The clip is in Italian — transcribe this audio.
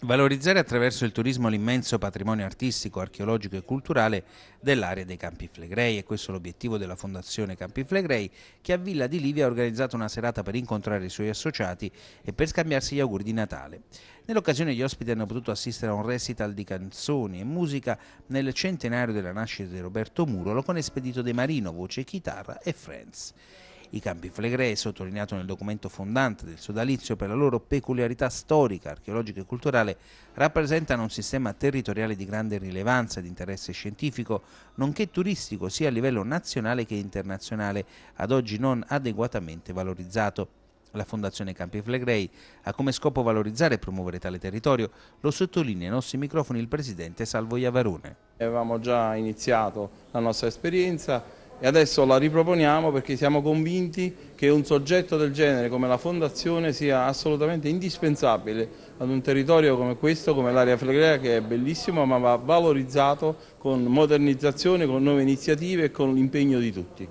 valorizzare attraverso il turismo l'immenso patrimonio artistico, archeologico e culturale dell'area dei Campi Flegrei e questo è l'obiettivo della Fondazione Campi Flegrei che a Villa di Livia ha organizzato una serata per incontrare i suoi associati e per scambiarsi gli auguri di Natale. Nell'occasione gli ospiti hanno potuto assistere a un recital di canzoni e musica nel centenario della nascita di Roberto Murolo con Espedito De Marino, voce e chitarra e Friends. I Campi Flegrei, sottolineato nel documento fondante del sodalizio per la loro peculiarità storica, archeologica e culturale, rappresentano un sistema territoriale di grande rilevanza e di interesse scientifico, nonché turistico sia a livello nazionale che internazionale, ad oggi non adeguatamente valorizzato. La Fondazione Campi Flegrei ha come scopo valorizzare e promuovere tale territorio, lo sottolinea ai nostri microfoni il presidente Salvo Iavarone. Avevamo già iniziato la nostra esperienza e adesso la riproponiamo perché siamo convinti che un soggetto del genere come la Fondazione sia assolutamente indispensabile ad un territorio come questo, come l'area flegrea che è bellissimo ma va valorizzato con modernizzazione, con nuove iniziative e con l'impegno di tutti.